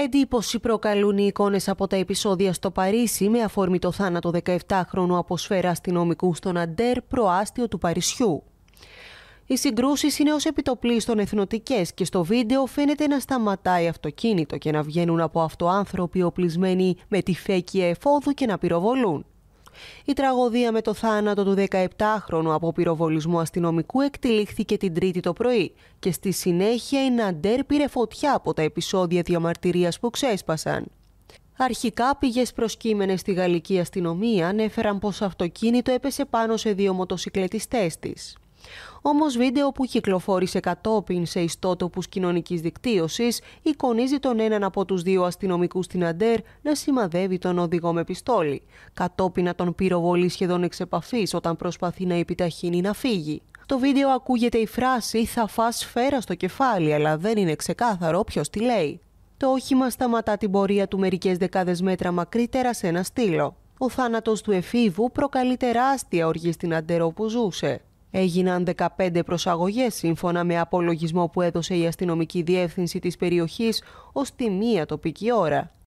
Εντύπωση προκαλούν οι εικόνες από τα επεισόδια στο Παρίσι με αφορμή το θάνατο 17χρονου από σφαίρα αστυνομικού στον Αντέρ προάστιο του Παρισιού. Οι συγκρούσεις είναι ως επιτοπλίστων εθνοτικές και στο βίντεο φαίνεται να σταματάει αυτοκίνητο και να βγαίνουν από αυτό άνθρωποι οπλισμένοι με τη φέκια εφόδου και να πυροβολούν. Η τραγωδία με το θάνατο του 17χρονου από πυροβολισμό αστυνομικού εκτελήχθηκε την Τρίτη το πρωί και στη συνέχεια η Ναντέρ πήρε φωτιά από τα επεισόδια διαμαρτυρίας που ξέσπασαν. Αρχικά πηγές προσκύμενες στη γαλλική αστυνομία ανέφεραν πως αυτοκίνητο έπεσε πάνω σε δύο μοτοσυκλετιστές της. Όμως βίντεο που κυκλοφόρησε κατόπιν σε ιστότοπους κοινωνικής δικτύωσης εικονίζει τον έναν από τους δύο αστυνομικούς στην Αντέρ να σημαδεύει τον οδηγό με πιστόλι, κατόπιν να τον πυροβολεί σχεδόν εξ επαφής όταν προσπαθεί να επιταχύνει να φύγει. Το βίντεο ακούγεται η φράση «θα φας σφαίρα στο κεφάλι» αλλά δεν είναι ξεκάθαρο ποιος τη λέει. Το όχημα σταματά την πορεία του μερικές δεκάδες μέτρα μακρύτερα σε ένα στήλο. Ο θάνατος του εφήβου προκαλεί τεράστια οργή στην αντέρο που ζούσε. Έγιναν 15 προσαγωγές σύμφωνα με απολογισμό που έδωσε η αστυνομική διεύθυνση της περιοχής ως τη μία τοπική ώρα.